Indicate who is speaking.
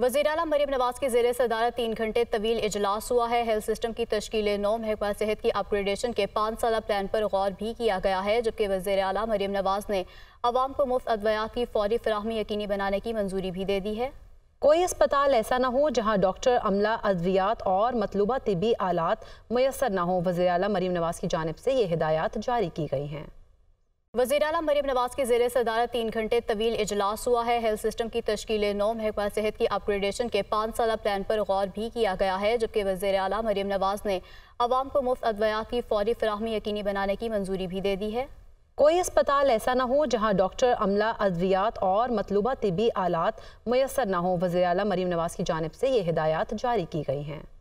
Speaker 1: वजीर अला मरीम नवाज के जेर सदारत तीन घंटे तवील इजलास हुआ है हेल्थ सिस्टम की तश्ील नौ महकमा सेहत की अपग्रेडेशन के पाँच साल प्लान पर गौर भी किया गया है जबकि वजीर अला मरीम नवाज
Speaker 2: ने आवाम को मुफ्त अद्वियात की फौरी फ्राहमी यकीनी बनाने की मंजूरी भी दे दी है कोई अस्पताल ऐसा ना हो जहाँ डॉक्टर अमला अद्वियात और मतलूबा तबी आलात मैसर ना हो वजी अला मरीम नवाज की जानब से ये हिदायत जारी की गई हैं
Speaker 1: वजीर अला मरीम नवाज के जेर सदारत तीन घंटे तवील इजलास हुआ है हेल्थ सिस्टम की तश्ील नौ महकमा सेहत की अपग्रेडेशन के पाँच साल प्लान पर गौर भी किया गया है जबकि वजीर अला मरीम नवाज ने आवाम
Speaker 2: को मुफ्त अद्वियात की फौरी फ्राहमी यकीनी बनाने की मंजूरी भी दे दी है कोई अस्पताल ऐसा ना हो जहां डॉक्टर अमला अद्वियात और मतलूबा तबी आलात मैसर ना हो वजी अला मरीम नवाज की जानब से ये हिदायत जारी की गई हैं